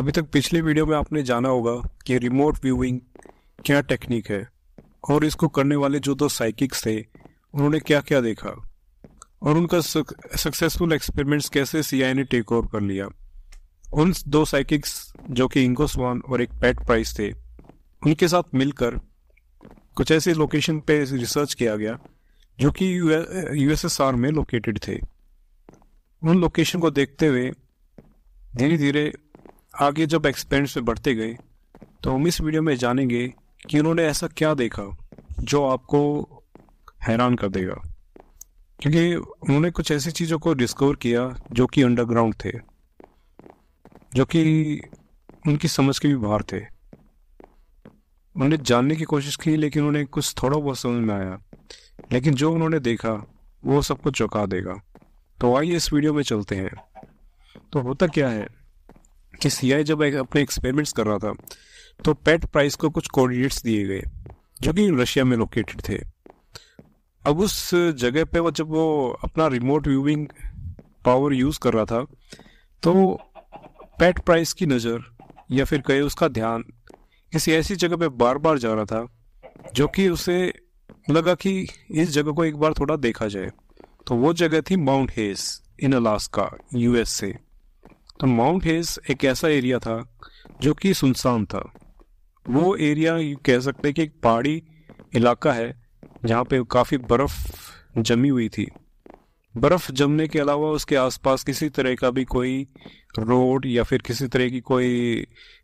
अभी तक पिछले वीडियो में आपने जाना होगा कि रिमोट व्यूइंग क्या टेक्निक है और इसको करने वाले जो दो साइकिक्स थे उन्होंने क्या क्या देखा और उनका सक्सेसफुल एक्सपेरिमेंट्स कैसे सीआई ने टेक ओवर कर लिया उन दो साइकिक्स जो कि इंको स्वान और एक पैट प्राइस थे उनके साथ मिलकर कुछ ऐसे लोकेशन पे रिसर्च किया गया जो कि यूएसएसआर में लोकेटेड थे उन लोकेशन को देखते हुए धीरे धीरे आगे जब एक्सपेंस में बढ़ते गए तो हम इस वीडियो में जानेंगे कि उन्होंने ऐसा क्या देखा जो आपको हैरान कर देगा क्योंकि उन्होंने कुछ ऐसी चीज़ों को डिस्कवर किया जो कि अंडरग्राउंड थे जो कि उनकी समझ के भी बाहर थे उन्होंने जानने की कोशिश की लेकिन उन्हें कुछ थोड़ा बहुत समझ में आया लेकिन जो उन्होंने देखा वो सबको चौंका देगा तो आइए इस वीडियो में चलते हैं तो होता क्या है कि सी जब अपने एक्सपेरिमेंट्स कर रहा था तो पेट प्राइस को कुछ कोऑर्डिनेट्स दिए गए जो कि रशिया में लोकेटेड थे अब उस जगह पे वो जब वो अपना रिमोट व्यूविंग पावर यूज़ कर रहा था तो पेट प्राइस की नज़र या फिर कहे उसका ध्यान किसी ऐसी जगह पे बार बार जा रहा था जो कि उसे लगा कि इस जगह को एक बार थोड़ा देखा जाए तो वो जगह थी Mount Hayes in Alaska USA तो माउंट हेस एक ऐसा एरिया था जो कि सुनसान था वो एरिया कह सकते हैं कि एक पहाड़ी इलाका है जहाँ पे काफ़ी बर्फ़ जमी हुई थी बर्फ़ जमने के अलावा उसके आसपास किसी तरह का भी कोई रोड या फिर किसी तरह की कोई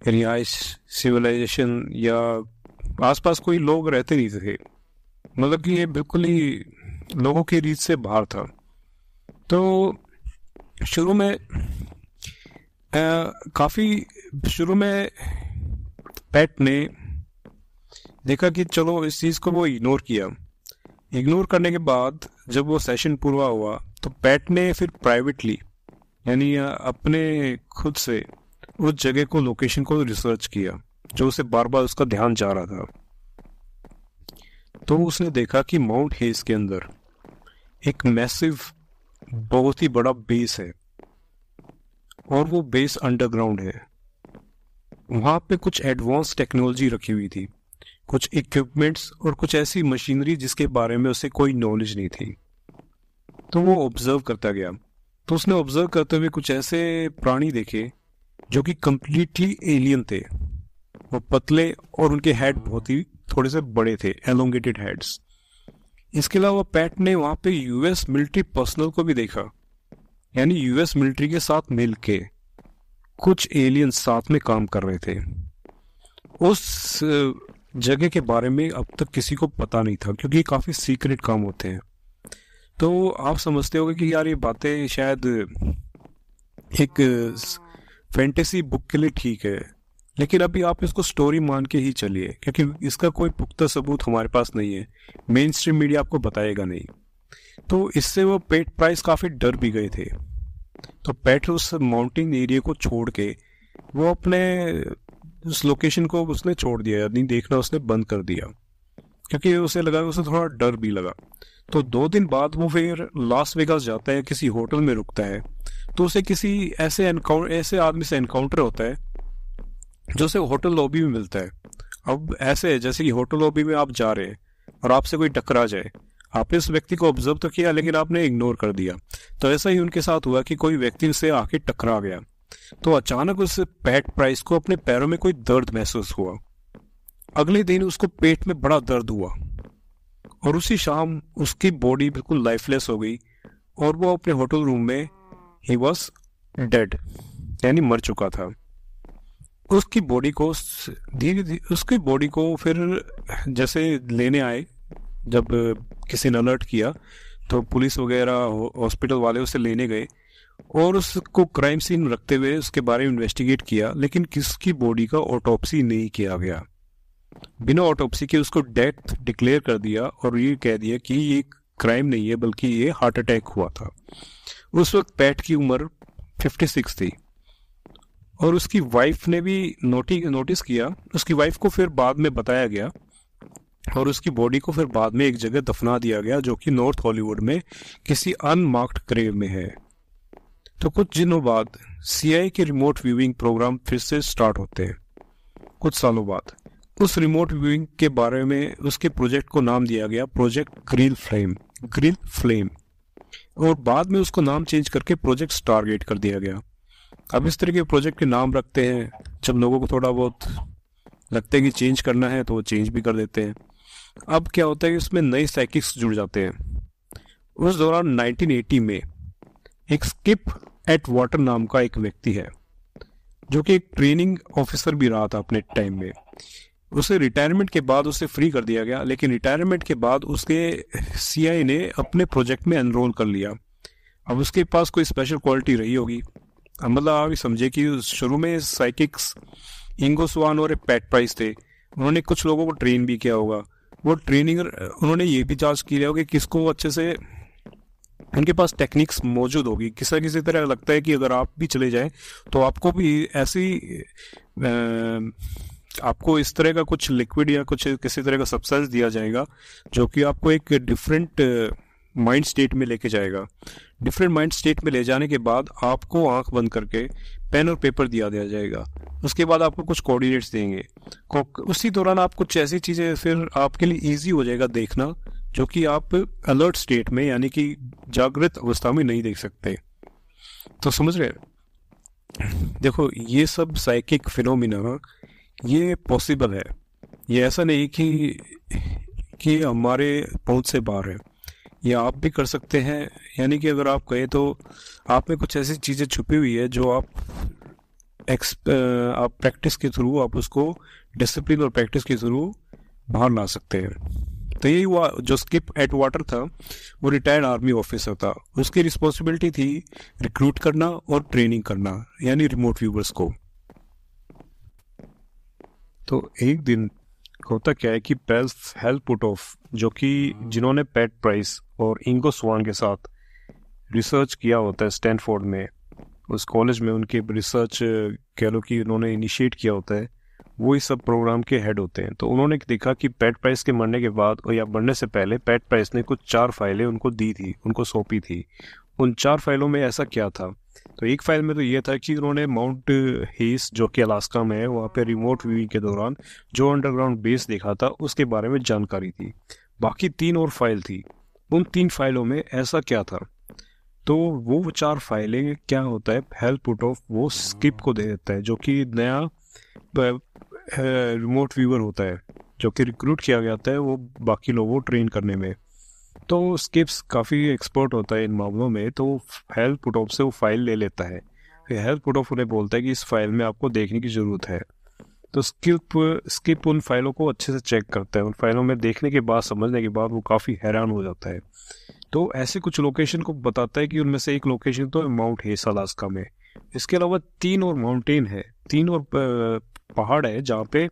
रिहाइश सिविलाइजेशन या आसपास कोई लोग रहते नहीं थे मतलब कि ये बिल्कुल ही लोगों की रीत से बाहर था तो शुरू में काफ़ी शुरू में पैट ने देखा कि चलो इस चीज़ को वो इग्नोर किया इग्नोर करने के बाद जब वो सेशन पूरा हुआ तो पैट ने फिर प्राइवेटली यानी अपने खुद से उस जगह को लोकेशन को रिसर्च किया जो उसे बार बार उसका ध्यान जा रहा था तो उसने देखा कि माउंट हेज के अंदर एक मैसिव बहुत ही बड़ा बेस है और वो बेस अंडरग्राउंड है वहाँ पे कुछ एडवांस टेक्नोलॉजी रखी हुई थी कुछ इक्विपमेंट्स और कुछ ऐसी मशीनरी जिसके बारे में उसे कोई नॉलेज नहीं थी तो वो ऑब्जर्व करता गया तो उसने ऑब्जर्व करते हुए कुछ ऐसे प्राणी देखे जो कि कम्प्लीटली एलियन थे वो पतले और उनके हेड बहुत ही थोड़े से बड़े थे एलोंगेटेड हेड्स इसके अलावा पैट ने वहाँ पे यूएस मिलिट्री पर्सनल को भी देखा यानी यूएस मिलिट्री के साथ मिल कुछ एलियन साथ में काम कर रहे थे उस जगह के बारे में अब तक किसी को पता नहीं था क्योंकि काफ़ी सीक्रेट काम होते हैं तो आप समझते होगे कि यार ये बातें शायद एक फैंटेसी बुक के लिए ठीक है लेकिन अभी आप इसको स्टोरी मान के ही चलिए क्योंकि इसका कोई पुख्ता सबूत हमारे पास नहीं है मेन स्ट्रीम मीडिया आपको बताएगा नहीं तो इससे वो पेट प्राइस काफ़ी डर भी गए थे तो पेट उस माउंटेन एरिया को छोड़ के वो अपने उस लोकेशन को उसने छोड़ दिया यानी देखना उसने बंद कर दिया क्योंकि उसे लगा उसे थोड़ा डर भी लगा तो दो दिन बाद वो फिर लास्ट वेगास जाता है किसी होटल में रुकता है तो उसे किसी ऐसे ऐसे आदमी से एनकाउंटर होता है जो उसे होटल लॉबी में मिलता है अब ऐसे जैसे कि होटल लॉबी में आप जा रहे हैं और आपसे कोई टकरा जाए आपने उस व्यक्ति को ऑब्जर्व तो किया लेकिन आपने इग्नोर कर दिया तो ऐसा ही उनके साथ हुआ कि कोई व्यक्ति उनसे आके टकरा गया तो अचानक उस पैट प्राइस को अपने पैरों में कोई दर्द महसूस हुआ अगले दिन उसको पेट में बड़ा दर्द हुआ और उसी शाम उसकी बॉडी बिल्कुल लाइफलेस हो गई और वो अपने होटल रूम में ही वॉज डेड यानी मर चुका था उसकी बॉडी को धीरे धीरे उसकी बॉडी को फिर जैसे लेने आए जब किसी ने अलर्ट किया तो पुलिस वगैरह हॉस्पिटल वाले उसे लेने गए और उसको क्राइम सीन रखते हुए उसके बारे में इन्वेस्टिगेट किया लेकिन किसकी बॉडी का ऑटोपसी नहीं किया गया बिना ऑटोपसी के उसको डेथ डिक्लेयर कर दिया और ये कह दिया कि ये क्राइम नहीं है बल्कि ये हार्ट अटैक हुआ था उस वक्त पैट की उम्र 56 थी और उसकी वाइफ ने भी नोटिस किया उसकी वाइफ को फिर बाद में बताया गया और उसकी बॉडी को फिर बाद में एक जगह दफना दिया गया जो कि नॉर्थ हॉलीवुड में किसी अनमार्क्ड क्रेव में है तो कुछ दिनों बाद सीआई के रिमोट व्यूइंग प्रोग्राम फिर से स्टार्ट होते हैं कुछ सालों बाद उस रिमोट व्यूइंग के बारे में उसके प्रोजेक्ट को नाम दिया गया project Grill Flame Grill Flame और बाद में उसको नाम चेंज करके प्रोजेक्ट स्टारगेट कर दिया गया अब इस तरह के प्रोजेक्ट के नाम रखते हैं जब लोगों को थोड़ा बहुत लगता है कि चेंज करना है तो वो चेंज भी कर देते हैं अब क्या होता है कि उसमें नए साइकिक्स जुड़ जाते हैं उस दौरान 1980 में एक स्किप एट वाटर नाम का एक व्यक्ति है जो कि एक ट्रेनिंग ऑफिसर भी रहा था अपने टाइम में उसे रिटायरमेंट के बाद उसे फ्री कर दिया गया लेकिन रिटायरमेंट के बाद उसके सीआई ने अपने प्रोजेक्ट में एनरोल कर लिया अब उसके पास कोई स्पेशल क्वालिटी रही होगी मतलब आप समझे कि शुरू में साइकिक्स इंगोसवान और पैट प्राइस थे उन्होंने कुछ लोगों को ट्रेन भी किया होगा वो ट्रेनिंग उन्होंने ये भी जांच की है कि किसको अच्छे से उनके पास टेक्निक्स मौजूद होगी किसी ना किसी तरह लगता है कि अगर आप भी चले जाएं तो आपको भी ऐसी आपको इस तरह का कुछ लिक्विड या कुछ किसी तरह का सब्सटेंस दिया जाएगा जो कि आपको एक डिफरेंट माइंड स्टेट में लेके जाएगा डिफरेंट माइंड स्टेट में ले जाने के बाद आपको आंख बंद करके पेन और पेपर दिया दिया जाएगा उसके बाद आपको कुछ कोऑर्डिनेट्स देंगे उसी दौरान आप कुछ ऐसी चीज़ें फिर आपके लिए ईजी हो जाएगा देखना जो कि आप अलर्ट स्टेट में यानी कि जागृत अवस्था में नहीं देख सकते तो समझ रहे देखो ये सब साइकिक फिनोमिना ये पॉसिबल है ये ऐसा नहीं कि कि हमारे पहुंच से बाहर है ये आप भी कर सकते हैं यानी कि अगर आप कहें तो आप में कुछ ऐसी चीज़ें छुपी हुई है जो आप एक्स आप प्रैक्टिस के थ्रू आप उसको डिसिप्लिन और प्रैक्टिस के थ्रू बाहर ला सकते हैं तो यही हुआ जो स्किप एट वाटर था वो रिटायर्ड आर्मी ऑफिसर था उसकी रिस्पॉन्सिबिलिटी थी रिक्रूट करना और ट्रेनिंग करना यानी रिमोट व्यूवर्स को तो एक दिन होता क्या है कि पेल्स हेल्प पुट ऑफ जो कि हाँ। जिन्होंने पैट प्राइस और इंगो स्वान के साथ रिसर्च किया होता है स्टैनफोर्ड में उस कॉलेज में उनके रिसर्च कह लो कि उन्होंने इनिशिएट किया होता है वो इस सब प्रोग्राम के हेड होते हैं तो उन्होंने देखा कि पैट प्राइस के मरने के बाद और या मरने से पहले पैट प्राइस ने कुछ चार फाइलें उनको दी थी उनको सौंपी थी उन चार फाइलों में ऐसा क्या था तो एक फाइल में तो ये था कि उन्होंने माउंट हेस जो कि अलास्का में है वहाँ पे रिमोट व्यूइंग के दौरान जो अंडरग्राउंड बेस देखा था उसके बारे में जानकारी थी बाकी तीन और फाइल थी उन तीन फाइलों में ऐसा क्या था तो वो चार फाइलें क्या होता है हेल्प पुट ऑफ वो स्किप को दे देता है जो कि नया रिमोट व्यूअर होता है जो कि रिक्रूट किया गया है वो बाकी लोगों को ट्रेन करने में तो स्किप्स काफ़ी एक्सपर्ट होता है इन मामलों में तो पुट ऑफ से वो फाइल ले लेता है फिर पुट ऑफ उन्हें बोलता है कि इस फाइल में आपको देखने की ज़रूरत है तो स्किप स्किप उन फाइलों को अच्छे से चेक करता है उन फाइलों में देखने के बाद समझने के बाद वो काफ़ी हैरान हो जाता है तो ऐसे कुछ लोकेशन को बताता है कि उनमें से एक लोकेशन तो माउंट हेस अलास्का में इसके अलावा तीन और माउंटेन है तीन और पहाड़ है जहाँ पे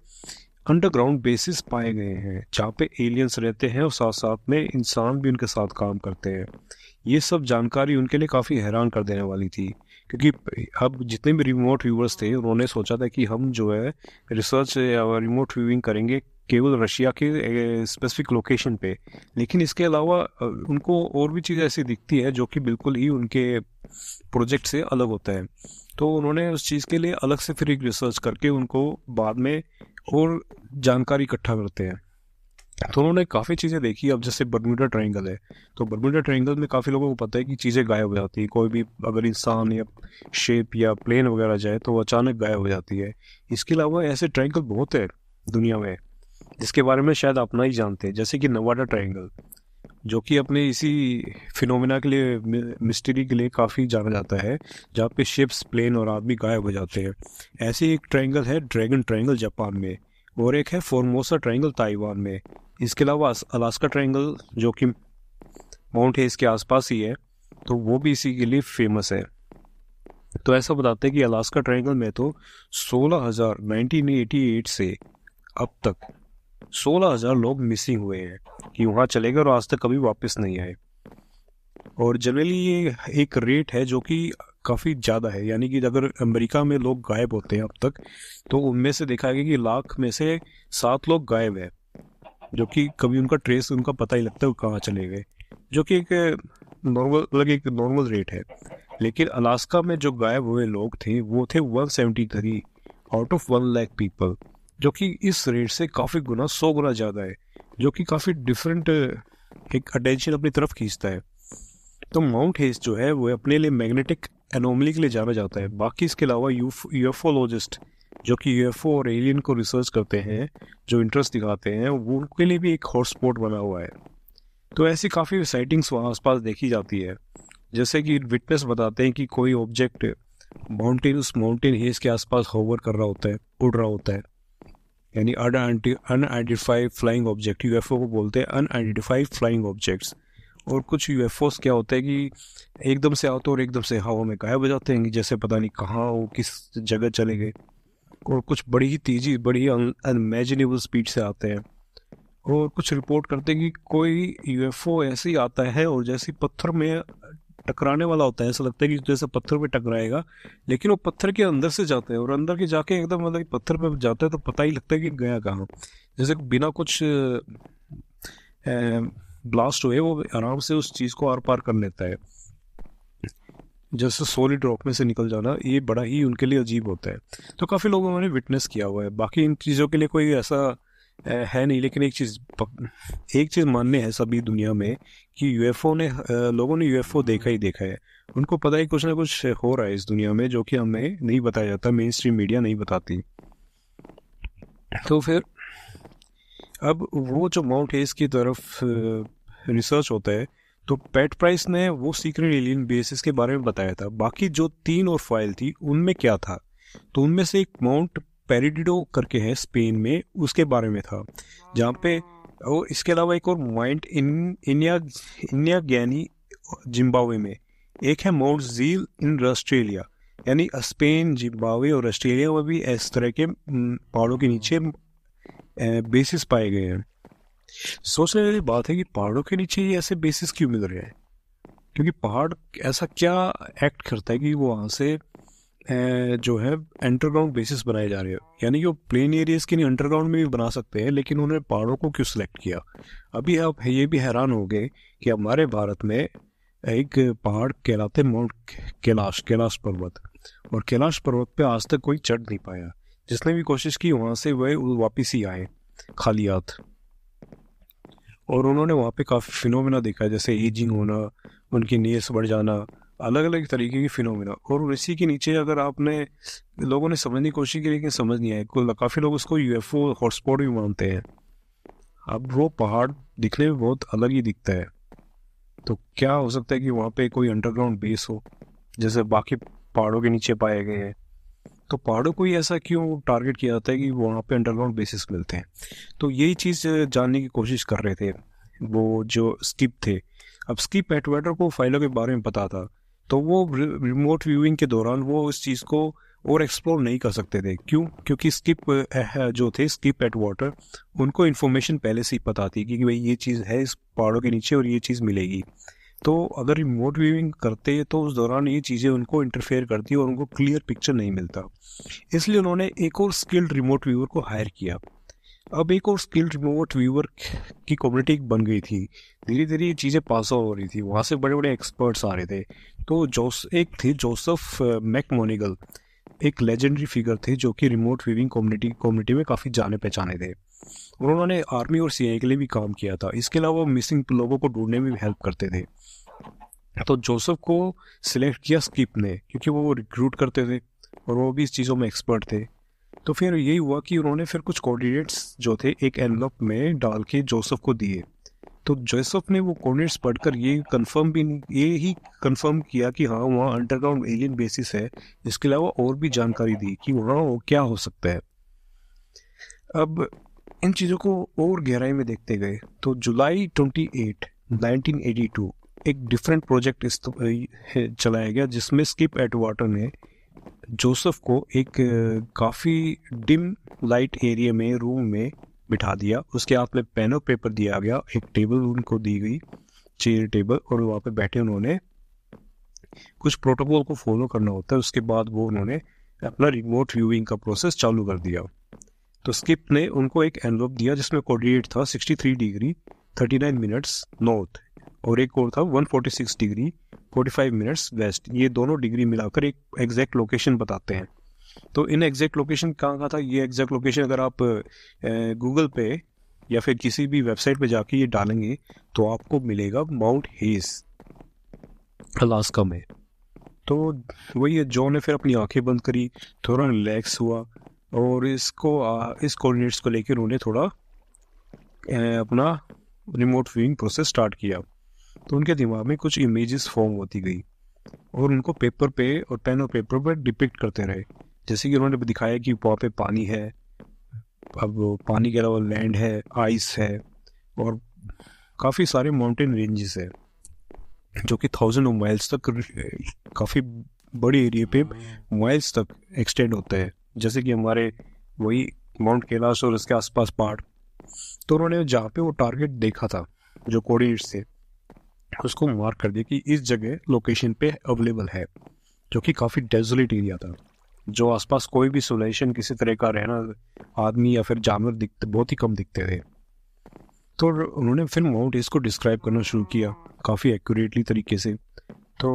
अंडरग्राउंड बेसिस पाए गए हैं जहाँ पे एलियंस रहते हैं और साथ साथ में इंसान भी उनके साथ काम करते हैं ये सब जानकारी उनके लिए काफ़ी हैरान कर देने वाली थी क्योंकि अब जितने भी रिमोट व्यूवर्स थे उन्होंने सोचा था कि हम जो है रिसर्च या रिमोट व्यूइंग करेंगे केवल रशिया के स्पेसिफिक लोकेशन पे लेकिन इसके अलावा उनको और भी चीज़ ऐसी दिखती है जो कि बिल्कुल ही उनके प्रोजेक्ट से अलग होता है तो उन्होंने उस चीज़ के लिए अलग से फिर एक रिसर्च करके उनको बाद में और जानकारी इकट्ठा करते हैं तो उन्होंने काफ़ी चीज़ें देखी अब जैसे बर्मुडा ट्रायंगल है तो बर्मुडा ट्रायंगल में काफ़ी लोगों को पता है कि चीज़ें गायब हो जाती है कोई भी अगर इंसान या शेप या प्लेन वगैरह जाए तो वो अचानक गायब हो जाती है इसके अलावा ऐसे ट्रायंगल बहुत है दुनिया में जिसके बारे में शायद अपना ही जानते हैं जैसे कि नवाडा ट्रायंगल जो कि अपने इसी फिनोमेना के लिए मिस्ट्री के लिए काफ़ी जाना जाता है जहाँ पे शिप्स प्लेन और आदमी गायब हो जाते हैं ऐसे एक ट्रायंगल है ड्रैगन ट्रायंगल जापान में और एक है फोरमोसा ट्रायंगल ताइवान में इसके अलावा अलास्का ट्रायंगल जो कि माउंट है इसके आसपास ही है तो वो भी इसी के लिए फेमस है तो ऐसा बताते हैं कि अलास्का ट्रायंगल में तो सोलह हज़ार नाइनटीन एटी एट से अब तक सोलह हजार लोग मिसिंग हुए हैं कि वहाँ चले गए और आज तक कभी वापस नहीं आए और जनरली ये एक रेट है जो कि काफ़ी ज़्यादा है यानी कि अगर अमेरिका में लोग गायब होते हैं अब तक तो उनमें से देखा गया कि लाख में से सात लोग गायब है जो कि कभी उनका ट्रेस उनका पता ही लगता है कहाँ चले गए जो कि एक नॉर्मल मतलब अलग एक नॉर्मल रेट है लेकिन अलास्का में जो गायब हुए लोग थे वो थे one seventy three out of one lakh people जो कि इस रेट से काफ़ी गुना सौ गुना ज़्यादा है जो कि काफ़ी डिफरेंट एक अटेंशन अपनी तरफ खींचता है तो माउंट हेज जो है वो अपने लिए मैग्नेटिक एनोमली के लिए जाना जाता है बाकी इसके अलावा यूएफोलॉजिस्ट जो कि यूएफओ और एलियन को रिसर्च करते हैं जो इंटरेस्ट दिखाते हैं वो उनके लिए भी एक हॉटस्पॉट बना हुआ है तो ऐसी काफ़ी साइटिंग्स वहाँ आसपास देखी जाती है जैसे कि विटनेस बताते हैं कि कोई ऑब्जेक्ट माउंटेन उस माउंटेन हेज के आसपास होवर कर रहा होता है उड़ रहा होता है यानी अनआइडेंटिफाइड फ्लाइंग ऑब्जेक्ट यूएफओ को बोलते हैं अनआइडेंटिफाइड फ्लाइंग ऑब्जेक्ट्स और कुछ यू क्या होते हैं कि एकदम से आते तो और एकदम से हवा में गायब हो जाते हैं जैसे पता नहीं कहाँ हो किस जगह चले गए और कुछ बड़ी ही तेज़ी बड़ी ही अनमेजिनेबल स्पीड से आते हैं और कुछ रिपोर्ट करते हैं कि कोई यूएफओ ऐसे ही आता है और जैसे पत्थर में टकराने वाला होता है ऐसा लगता है कि जैसे पत्थर पे टकराएगा लेकिन वो पत्थर के अंदर से जाते हैं और अंदर के जाके एकदम मतलब पत्थर पे जाता है तो पता ही लगता है कि गया कहाँ जैसे बिना कुछ ब्लास्ट हुए वो आराम से उस चीज़ को आर पार कर लेता है जैसे सॉलिड रॉक में से निकल जाना ये बड़ा ही उनके लिए अजीब होता है तो काफ़ी लोगों ने विटनेस किया हुआ है बाकी इन चीज़ों के लिए कोई ऐसा है नहीं लेकिन एक चीज़ एक चीज़ मानने है सभी दुनिया में कि यूएफओ ने लोगों ने यूएफओ देखा ही देखा है उनको पता ही कुछ ना कुछ हो रहा है इस दुनिया में जो कि हमें नहीं बताया जाता मेन स्ट्रीम मीडिया नहीं बताती तो फिर अब वो जो माउंट एस की तरफ रिसर्च होता है तो पेट प्राइस ने वो सीक्रेट एलियन बेसिस के बारे में बताया था बाकी जो तीन और फाइल थी उनमें क्या था तो उनमें से एक माउंट पेरिडिडो करके है स्पेन में उसके बारे में था जहाँ पे और इसके अलावा एक और माइंट इन इनिया इनिया जिम्बावे में एक है मोर जील इन ऑस्ट्रेलिया यानी स्पेन जिम्बावे और ऑस्ट्रेलिया में भी इस तरह के पहाड़ों के नीचे बेसिस पाए गए हैं सोचने वाली बात है कि पहाड़ों के नीचे ये ऐसे बेसिस क्यों मिल रहे हैं क्योंकि पहाड़ ऐसा क्या एक्ट करता है कि वो वहाँ से जो है अंडरग्राउंड बेसिस बनाए जा रहे हैं यानी कि वो प्लेन एरियाज के लिए अंडरग्राउंड में भी बना सकते हैं लेकिन उन्होंने पहाड़ों को क्यों सिलेक्ट किया अभी आप ये भी हैरान हो गए कि हमारे भारत में एक पहाड़ कहलाते माउंट कैलाश कैलाश पर्वत और कैलाश पर्वत पे आज तक कोई चढ़ नहीं पाया जिसने भी कोशिश की वहाँ से वह वापिस ही आए खाली हाथ और उन्होंने वहाँ पे काफ़ी फिनोमिना देखा जैसे एजिंग होना उनकी नेल्स बढ़ जाना अलग अलग तरीके की फिनोमिना और इसी के नीचे अगर आपने लोगों ने समझने की कोशिश की लेकिन समझ नहीं आई काफ़ी लोग उसको यू एफ हॉटस्पॉट भी मानते हैं अब वो पहाड़ दिखने में बहुत अलग ही दिखता है तो क्या हो सकता है कि वहाँ पे कोई अंडरग्राउंड बेस हो जैसे बाकी पहाड़ों के नीचे पाए गए हैं तो पहाड़ों को ही ऐसा क्यों टारगेट किया जाता है कि वहाँ पे अंडरग्राउंड बेसिस मिलते हैं तो यही चीज़ जानने की कोशिश कर रहे थे वो जो स्किप थे अब स्किप एटवेटर को फाइलों के बारे में पता था तो वो रिमोट व्यूइंग के दौरान वो इस चीज़ को और एक्सप्लोर नहीं कर सकते थे क्यों क्योंकि स्किप जो थे स्किप एट वाटर उनको इन्फॉर्मेशन पहले से ही पता थी कि भाई ये चीज़ है इस पहाड़ों के नीचे और ये चीज़ मिलेगी तो अगर रिमोट व्यूइंग करते तो उस दौरान ये चीज़ें उनको इंटरफेयर करती और उनको क्लियर पिक्चर नहीं मिलता इसलिए उन्होंने एक और स्किल्ड रिमोट व्यूअर को हायर किया अब एक और स्किल्ड रिमोट व्यूअर की कम्युनिटी बन गई थी धीरे धीरे ये चीज़ें पास आउट हो रही थी वहाँ से बड़े बड़े एक्सपर्ट्स आ रहे थे तो जोस एक थे जोसफ मैकमोनिगल एक लेजेंडरी फिगर थे जो कि रिमोट व्यूविंग कम्युनिटी कम्युनिटी में काफ़ी जाने पहचाने थे और उन्होंने आर्मी और सी के लिए भी काम किया था इसके अलावा मिसिंग लोगों को ढूंढने में भी हेल्प करते थे तो जोसफ को सिलेक्ट किया स्किप ने क्योंकि वो रिक्रूट करते थे और वो भी इस चीज़ों में एक्सपर्ट थे तो फिर यही हुआ कि उन्होंने फिर कुछ कोऑर्डिनेट्स जो थे एक एनलॉप में डाल के जोसेफ को दिए तो जोसेफ ने वो कोऑर्डिनेट्स पढ़कर ये कंफर्म भी ये ही कंफर्म किया कि हाँ वहाँ अंडरग्राउंड एलियन बेसिस है इसके अलावा और भी जानकारी दी कि वहाँ वो क्या हो सकता है अब इन चीज़ों को और गहराई में देखते गए तो July twenty eight nineteen eighty two एक डिफरेंट तो, प्रोजेक्ट चलाया गया जिसमें स्किप एटवाटर ने जोसेफ को एक काफ़ी डिम लाइट एरिया में रूम में बिठा दिया उसके हाथ में पेन और पेपर दिया गया एक टेबल उनको दी गई चेयर टेबल और वहाँ पे बैठे उन्होंने कुछ प्रोटोकॉल को फॉलो करना होता है उसके बाद वो उन्होंने अपना रिमोट व्यूइंग का प्रोसेस चालू कर दिया तो स्किप ने उनको एक एनलॉप दिया जिसमें कोऑर्डिनेट था 63 डिग्री 39 मिनट्स नॉर्थ और एक और था 146 degree forty five minutes west ये दोनों डिग्री मिलाकर एक एग्जैक्ट लोकेशन बताते हैं तो इन एग्जैक्ट लोकेशन कहाँ कहाँ था ये एग्जैक्ट लोकेशन अगर आप गूगल पे या फिर किसी भी वेबसाइट पे जाके ये डालेंगे तो आपको मिलेगा माउंट हेज अलास्का में तो वही है जॉन ने फिर अपनी आंखें बंद करी थोड़ा रिलैक्स हुआ और इसको आ, इस कोऑर्डिनेट्स को लेकर उन्होंने थोड़ा अपना रिमोट व्यूइंग प्रोसेस स्टार्ट किया तो उनके दिमाग में कुछ इमेजेस फॉर्म होती गई और उनको पेपर पे और पेन और पेपर पर डिपिक्ट करते रहे जैसे कि उन्होंने दिखाया कि वहाँ पे पानी है अब पानी के अलावा लैंड है आइस है और काफ़ी सारे माउंटेन रेंजेस है जो कि थाउजेंड माइल्स तक काफ़ी बड़े एरिया पे माइल्स तक एक्सटेंड होता है जैसे कि हमारे वही माउंट कैलाश और इसके आसपास पहाड़ तो उन्होंने जहाँ पे वो टारगेट देखा था जो कोऑर्डिनेट्स थे उसको तो मार्क कर दिया कि इस जगह लोकेशन पे अवेलेबल है जो कि काफ़ी डेजोलेट एरिया था जो आसपास कोई भी सोलेशन किसी तरह का रहना आदमी या फिर जानवर दिखते बहुत ही कम दिखते थे तो उन्होंने फिर माउंट एस को डिस्क्राइब करना शुरू किया काफ़ी एक्यूरेटली तरीके से तो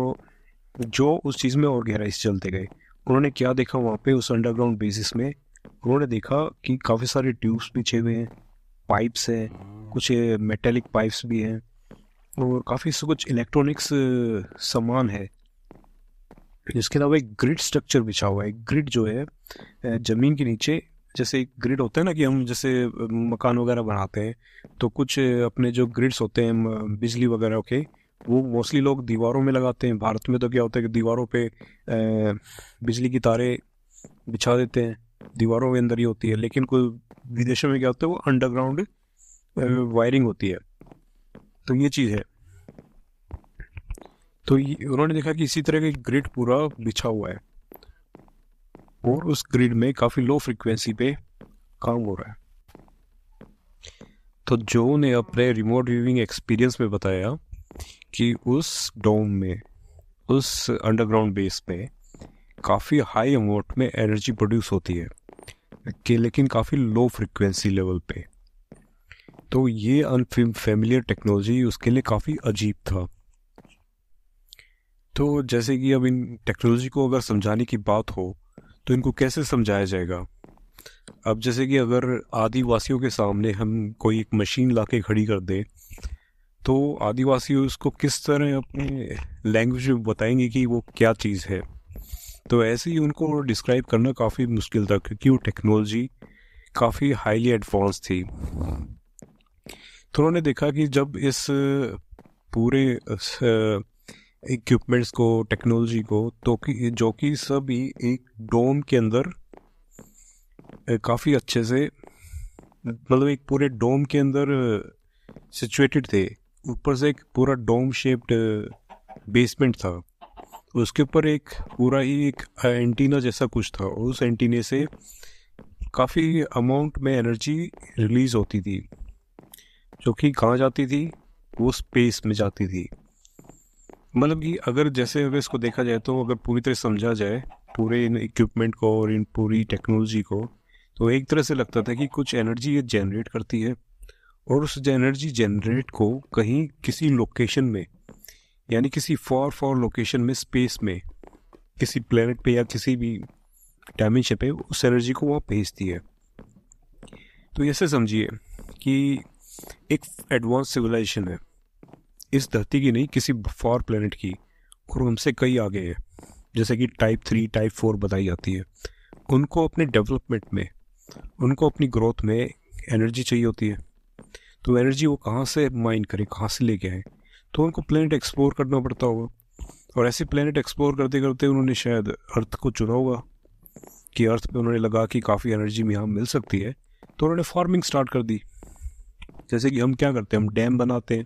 जो उस चीज़ में और गहराई से चलते गए उन्होंने क्या देखा वहाँ पे उस अंडरग्राउंड बेसिस में उन्होंने देखा कि काफ़ी सारे ट्यूब्स पीछे हुए हैं पाइप्स हैं कुछ मेटेलिक पाइप्स भी हैं और काफ़ी कुछ इलेक्ट्रॉनिक्स सामान है जिसके अलावा एक ग्रिड स्ट्रक्चर बिछा हुआ है ग्रिड जो है ज़मीन के नीचे जैसे एक ग्रिड होता है ना कि हम जैसे मकान वगैरह बनाते हैं तो कुछ अपने जो ग्रिड्स होते हैं बिजली वगैरह के वो मोस्टली लोग दीवारों में लगाते हैं भारत में तो क्या होता है कि दीवारों पे बिजली की तारें बिछा देते हैं दीवारों के अंदर ही होती है लेकिन कोई विदेशों में क्या होता है वो अंडरग्राउंड वायरिंग होती है तो ये चीज़ है तो उन्होंने देखा कि इसी तरह का ग्रिड पूरा बिछा हुआ है और उस ग्रिड में काफ़ी लो फ्रिक्वेंसी पे काम हो रहा है तो जो ने अपने रिमोट व्यूविंग एक्सपीरियंस में बताया कि उस डोम में उस अंडरग्राउंड बेस पे काफ़ी हाई अमाउंट में एनर्जी प्रोड्यूस होती है लेकिन काफ़ी लो फ्रिक्वेंसी लेवल पे तो ये अनफेमिलियर टेक्नोलॉजी उसके लिए काफ़ी अजीब था तो जैसे कि अब इन टेक्नोलॉजी को अगर समझाने की बात हो तो इनको कैसे समझाया जाएगा अब जैसे कि अगर आदिवासियों के सामने हम कोई एक मशीन ला के खड़ी कर दें तो आदिवासी उसको किस तरह अपने लैंग्वेज में बताएंगे कि वो क्या चीज़ है तो ऐसे ही उनको डिस्क्राइब करना काफ़ी मुश्किल था क्योंकि वो टेक्नोलॉजी काफ़ी हाईली एडवांस थी तो उन्होंने देखा कि जब इस पूरे इक्विपमेंट्स को टेक्नोलॉजी को तो कि जो कि सभी एक डोम के अंदर काफ़ी अच्छे से मतलब एक पूरे डोम के अंदर सिचुएटेड थे ऊपर से एक पूरा डोम शेप्ड बेसमेंट था उसके ऊपर एक पूरा ही एक एंटीना जैसा कुछ था और उस एंटीने से काफ़ी अमाउंट में एनर्जी रिलीज़ होती थी जो कि कहाँ जाती थी वो स्पेस में जाती थी मतलब कि अगर जैसे अगर इसको देखा जाए तो अगर पूरी तरह समझा जाए पूरे इन इक्विपमेंट को और इन पूरी टेक्नोलॉजी को तो एक तरह से लगता था कि कुछ एनर्जी ये जनरेट करती है और उस एनर्जी जनरेट को कहीं किसी लोकेशन में यानी किसी फॉर फॉर लोकेशन में स्पेस में किसी प्लेनेट पे या किसी भी डायमेंशन पे उस एनर्जी को वह भेजती है तो ऐसे समझिए कि एक एडवांस सिविलाइजेशन है इस धरती की नहीं किसी फॉर प्लानट की और हमसे कई आगे है जैसे कि टाइप थ्री टाइप फोर बताई जाती है उनको अपने डेवलपमेंट में उनको अपनी ग्रोथ में एनर्जी चाहिए होती है तो एनर्जी वो कहाँ से माइन करें कहाँ से लेके आए तो उनको प्लानट एक्सप्लोर करना पड़ता होगा और ऐसे प्लानट एक्सप्लोर करते करते उन्होंने शायद अर्थ को चुना होगा कि अर्थ पे उन्होंने लगा कि काफ़ी एनर्जी में यहाँ मिल सकती है तो उन्होंने फार्मिंग स्टार्ट कर दी जैसे कि हम क्या करते हैं हम डैम बनाते हैं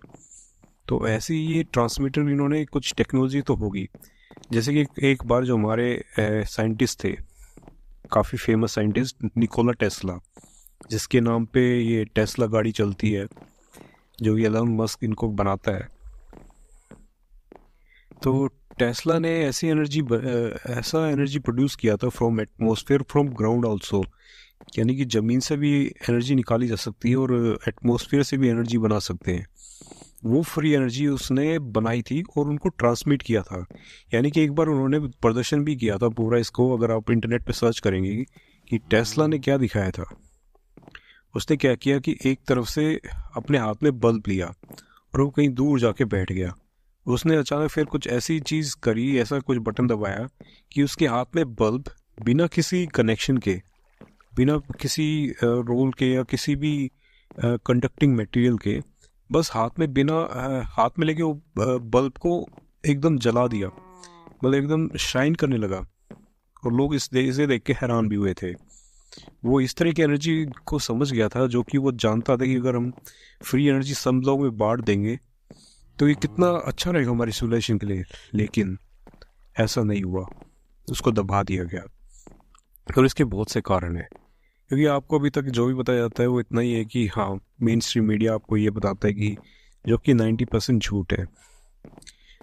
तो ऐसे ही ये ट्रांसमीटर इन्होंने कुछ टेक्नोलॉजी तो होगी जैसे कि एक बार जो हमारे साइंटिस्ट थे काफ़ी फेमस साइंटिस्ट निकोला टेस्ला जिसके नाम पे ये टेस्ला गाड़ी चलती है जो कि एलन मस्क इनको बनाता है तो टेस्ला ने ऐसी एनर्जी ऐसा एनर्जी प्रोड्यूस किया था from atmosphere from ground also यानी कि ज़मीन से भी एनर्जी निकाली जा सकती है और एटमोसफियर से भी एनर्जी बना सकते हैं वो फ्री एनर्जी उसने बनाई थी और उनको ट्रांसमिट किया था यानी कि एक बार उन्होंने प्रदर्शन भी किया था पूरा इसको अगर आप इंटरनेट पर सर्च करेंगे कि टेस्ला ने क्या दिखाया था उसने क्या किया कि एक तरफ से अपने हाथ में बल्ब लिया और वो कहीं दूर जाके बैठ गया उसने अचानक फिर कुछ ऐसी चीज़ करी ऐसा कुछ बटन दबाया कि उसके हाथ में बल्ब बिना किसी कनेक्शन के बिना किसी रोल के या किसी भी कंडक्टिंग मटेरियल के बस हाथ में बिना हाथ में लेके वो बल्ब को एकदम जला दिया मतलब एकदम शाइन करने लगा और लोग इस दे, इसे देख के हैरान भी हुए थे वो इस तरह की एनर्जी को समझ गया था जो कि वो जानता था कि अगर हम फ्री एनर्जी सब लोगों में बांट देंगे तो ये कितना अच्छा रहेगा हमारी सिविलाइजेशन के लिए लेकिन ऐसा नहीं हुआ उसको दबा दिया गया और इसके बहुत से कारण हैं क्योंकि आपको अभी तक जो भी बताया जाता है वो इतना ही है कि हाँ मेन स्ट्रीम मीडिया आपको ये बताता है कि जो कि नाइन्टी परसेंट झूठ है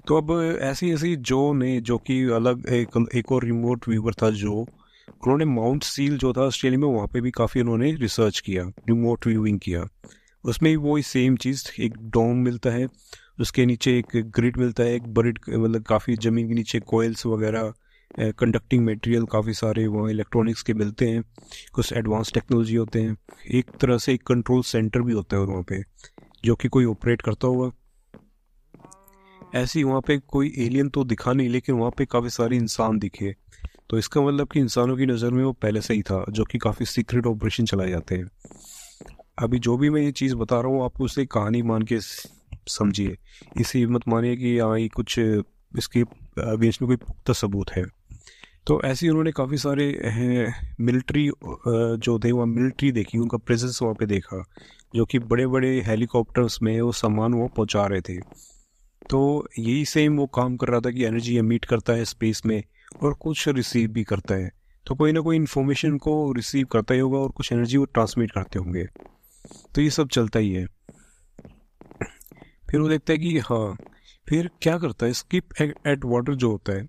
तो अब ऐसी ऐसी जो ने जो कि अलग एक, एक और रिमोट व्यूवर था जो उन्होंने माउंट सील जो था ऑस्ट्रेलिया में वहाँ पे भी काफ़ी उन्होंने रिसर्च किया रिमोट व्यूइंग किया उसमें वो सेम चीज़ एक डोम मिलता है उसके नीचे एक ग्रिड मिलता है एक बरिड मतलब काफ़ी ज़मीन के नीचे कोयल्स वगैरह कंडक्टिंग मटेरियल काफ़ी सारे वहाँ इलेक्ट्रॉनिक्स के मिलते हैं कुछ एडवांस टेक्नोलॉजी होते हैं एक तरह से एक कंट्रोल सेंटर भी होता है वहाँ पे जो कि कोई ऑपरेट करता होगा ही वहाँ पे कोई एलियन तो दिखा नहीं लेकिन वहाँ पे काफ़ी सारे इंसान दिखे तो इसका मतलब कि इंसानों की नज़र में वो पहले से ही था जो कि काफ़ी सीक्रेट ऑपरेशन चलाए जाते हैं अभी जो भी मैं ये चीज़ बता रहा हूँ आप उसे कहानी मान के समझिए इसे मत मानिए कि हाँ ये कुछ इसके अगेंस्ट में कोई पुख्ता सबूत है तो ऐसे ही उन्होंने काफ़ी सारे मिलिट्री जो थे वहाँ मिलिट्री देखी उनका प्रेजेंस वहाँ पे देखा जो कि बड़े बड़े हेलीकॉप्टर्स में वो सामान वो पहुँचा रहे थे तो यही सेम वो काम कर रहा था कि एनर्जी एमिट करता है स्पेस में और कुछ रिसीव भी करता है तो कोई ना कोई इन्फॉर्मेशन को रिसीव करता ही होगा और कुछ एनर्जी वो ट्रांसमिट करते होंगे तो ये सब चलता ही है फिर वो देखता है कि हाँ फिर क्या करता है स्किप एट वाटर जो होता है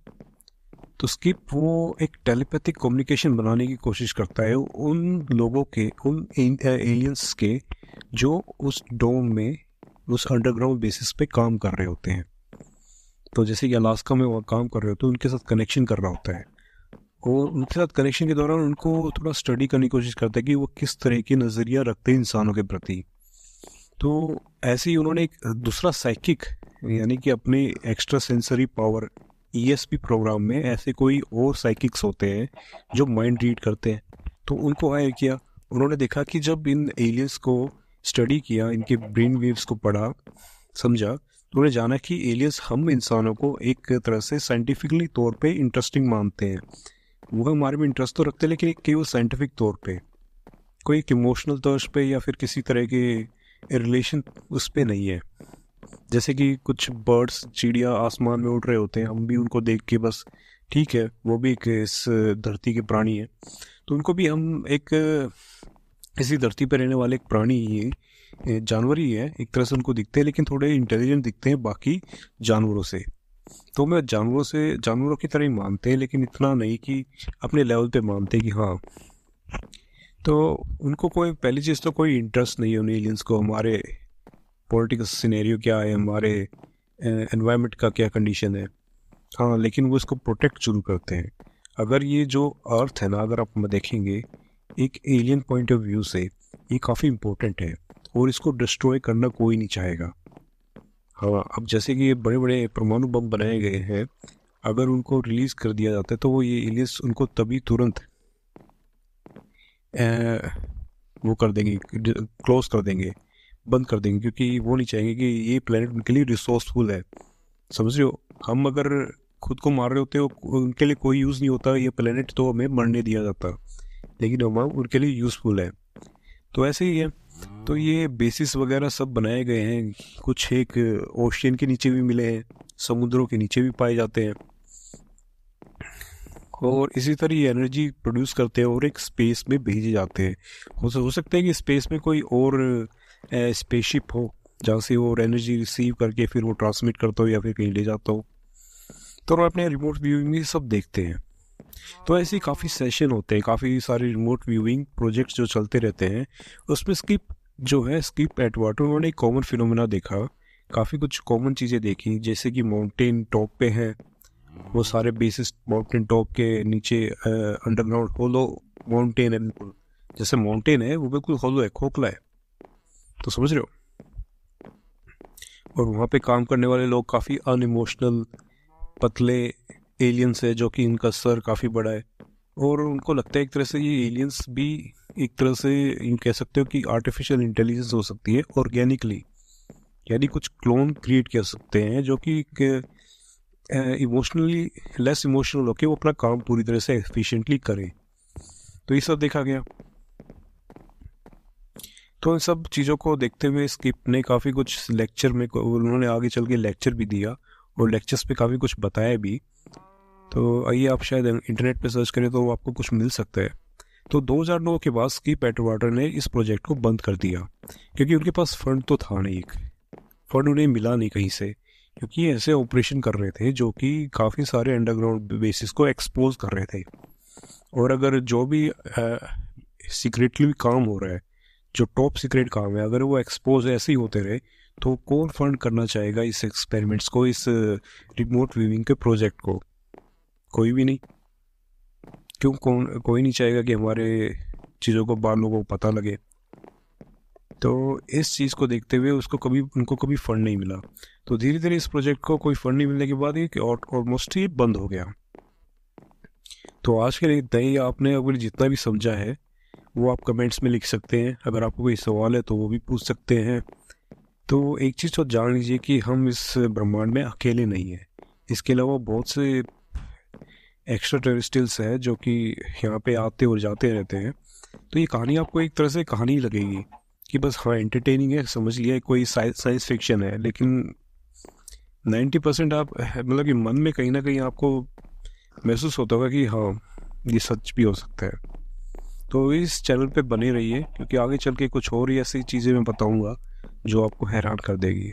तो स्किप वो एक टेलीपैथिक कम्युनिकेशन बनाने की कोशिश करता है उन लोगों के उन एलियंस के जो उस डोम में उस अंडरग्राउंड बेसिस पे काम कर रहे होते हैं तो जैसे कि अलास्का में वो काम कर रहे होते हैं उनके साथ कनेक्शन कर रहा होता है और उनके साथ कनेक्शन के दौरान उनको थोड़ा स्टडी करने की कोशिश करता है कि वो किस तरह की नज़रिया रखते हैं इंसानों के प्रति तो ऐसे ही उन्होंने एक दूसरा साइकिक यानी कि अपने extra sensory power ESP e program में ऐसे कोई और साइकिक्स होते हैं जो माइंड रीड करते हैं तो उनको हायर किया उन्होंने देखा कि जब इन एलियंस को स्टडी किया इनके ब्रेन वेव्स को पढ़ा समझा तो उन्हें जाना कि एलियंस हम इंसानों को एक तरह से साइंटिफिकली तौर पे इंटरेस्टिंग मानते हैं वो हमारे में इंटरेस्ट तो रखते हैं लेकिन केवल साइंटिफिक तौर पे कोई एक इमोशनल तौर पे या फिर किसी तरह के रिलेशन उस पर नहीं है जैसे कि कुछ बर्ड्स चिड़िया आसमान में उड़ रहे होते हैं हम भी उनको देख के बस ठीक है वो भी एक इस धरती के प्राणी है तो उनको भी हम एक इसी धरती पर रहने वाले एक प्राणी ही है जानवर ही है एक तरह से उनको दिखते हैं लेकिन थोड़े इंटेलिजेंट दिखते हैं बाकी जानवरों से तो मैं जानवरों से जानवरों की तरह ही मानते हैं लेकिन इतना नहीं कि अपने लेवल पे मानते हैं कि हाँ तो उनको कोई पहली चीज़ तो कोई इंटरेस्ट नहीं है उन एलियंस को हमारे पॉलिटिकल सिनेरियो क्या है हमारे एनवायरनमेंट का क्या कंडीशन है हाँ लेकिन वो इसको प्रोटेक्ट शुरू करते हैं अगर ये जो अर्थ है ना अगर आप देखेंगे एक एलियन पॉइंट ऑफ व्यू से ये काफ़ी इम्पोर्टेंट है और इसको डिस्ट्रॉय करना कोई नहीं चाहेगा हाँ अब जैसे कि ये बड़े बड़े परमाणु बम बनाए गए हैं अगर उनको रिलीज़ कर दिया जाता है तो वो ये एलियंस उनको तभी तुरंत वो कर देंगे क्लोज कर देंगे बंद कर देंगे क्योंकि वो नहीं चाहेंगे कि ये प्लानट उनके लिए रिसोर्सफुल है समझ रहे हो हम अगर खुद को मार रहे होते हो उनके लिए कोई यूज़ नहीं होता ये प्लानट तो हमें मरने दिया जाता लेकिन हम उनके लिए यूज़फुल है तो ऐसे ही है तो ये बेसिस वगैरह सब बनाए गए हैं कुछ एक ओशियन के नीचे भी मिले हैं समुद्रों के नीचे भी पाए जाते हैं और इसी तरह ये एनर्जी प्रोड्यूस करते हैं और एक स्पेस में भेजे जाते हैं हो सकता है कि स्पेस में कोई और स्पेसशिप हो जहाँ से वो एनर्जी रिसीव करके फिर वो ट्रांसमिट करता हो या फिर कहीं ले जाता हो तो हम अपने रिमोट व्यूइंग में सब देखते हैं तो ऐसे काफ़ी सेशन होते हैं काफ़ी सारे रिमोट व्यूइंग प्रोजेक्ट्स जो चलते रहते हैं उसमें स्किप जो है स्किप एटवाटर उन्होंने एक कॉमन फिनोमेना देखा काफ़ी कुछ कॉमन चीज़ें देखी जैसे कि माउंटेन टॉप पे हैं वो सारे बेसिस माउंटेन टॉप के नीचे अंडरग्राउंड होलो माउंटेन है बिल्कुल जैसे माउंटेन है वो बिल्कुल होलो है खोखला है तो समझ रहे हो और वहाँ पे काम करने वाले लोग काफ़ी अनइमोशनल पतले एलियंस है जो कि इनका सर काफ़ी बड़ा है और उनको लगता है एक तरह से ये एलियंस भी एक तरह से यूँ कह सकते हो कि आर्टिफिशियल इंटेलिजेंस हो सकती है ऑर्गेनिकली यानी कुछ क्लोन क्रिएट कर सकते हैं जो कि इमोशनली लेस इमोशनल होकर वो अपना काम पूरी तरह से एफिशिएंटली करें तो ये सब देखा गया तो इन सब चीज़ों को देखते हुए स्किप ने काफ़ी कुछ लेक्चर में उन्होंने आगे चल के लेक्चर भी दिया और लेक्चर्स पे काफ़ी कुछ बताया भी तो आइए आप शायद इंटरनेट पे सर्च करें तो आपको कुछ मिल सकता है तो 2009 के बाद स्कीप एटवाटर ने इस प्रोजेक्ट को बंद कर दिया क्योंकि उनके पास फंड तो था नहीं एक फंड उन्हें मिला नहीं कहीं से क्योंकि ऐसे ऑपरेशन कर रहे थे जो कि काफ़ी सारे अंडरग्राउंड बेसिस को एक्सपोज कर रहे थे और अगर जो भी सीक्रेटली काम हो रहा है जो टॉप सीक्रेट काम है अगर वो एक्सपोज ऐसे ही होते रहे तो कौन फंड करना चाहेगा इस एक्सपेरिमेंट्स को इस रिमोट uh, व्यूइंग के प्रोजेक्ट को कोई भी नहीं क्यों कौन कोई नहीं चाहेगा कि हमारे चीज़ों को बाहर लोगों को पता लगे तो इस चीज़ को देखते हुए उसको कभी उनको कभी फंड नहीं मिला तो धीरे धीरे इस प्रोजेक्ट को कोई फंड नहीं मिलने के बाद ये ऑलमोस्ट ही बंद हो गया तो आज के लिए इतना आपने अगर जितना भी समझा है वो आप कमेंट्स में लिख सकते हैं अगर आपको कोई सवाल है तो वो भी पूछ सकते हैं तो एक चीज़ तो जान लीजिए कि हम इस ब्रह्मांड में अकेले नहीं हैं इसके अलावा बहुत से एक्स्ट्रा टेरिस्टल्स हैं जो कि यहाँ पे आते और जाते रहते हैं तो ये कहानी आपको एक तरह से कहानी लगेगी कि बस हाँ एंटरटेनिंग है समझ लिया कोई साइंस फिक्शन है लेकिन नाइन्टी परसेंट आप मतलब कि मन में कहीं ना कहीं आपको महसूस होता होगा कि हाँ ये सच भी हो सकता है तो इस चैनल पे बने रहिए क्योंकि आगे चल के कुछ और ही ऐसी चीज़ें मैं बताऊंगा जो आपको हैरान कर देगी